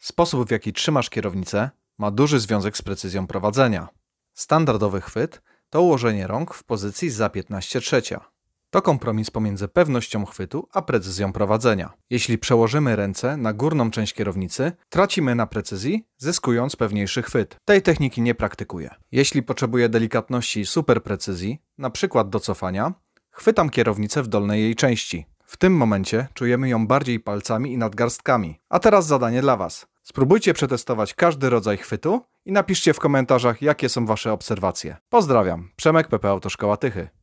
Sposób, w jaki trzymasz kierownicę, ma duży związek z precyzją prowadzenia. Standardowy chwyt to ułożenie rąk w pozycji za 15 trzecia. To kompromis pomiędzy pewnością chwytu a precyzją prowadzenia. Jeśli przełożymy ręce na górną część kierownicy, tracimy na precyzji, zyskując pewniejszy chwyt. Tej techniki nie praktykuję. Jeśli potrzebuję delikatności i super precyzji, na przykład do cofania, chwytam kierownicę w dolnej jej części. W tym momencie czujemy ją bardziej palcami i nadgarstkami. A teraz zadanie dla Was. Spróbujcie przetestować każdy rodzaj chwytu i napiszcie w komentarzach, jakie są Wasze obserwacje. Pozdrawiam, Przemek PP Autoszkoła Tychy.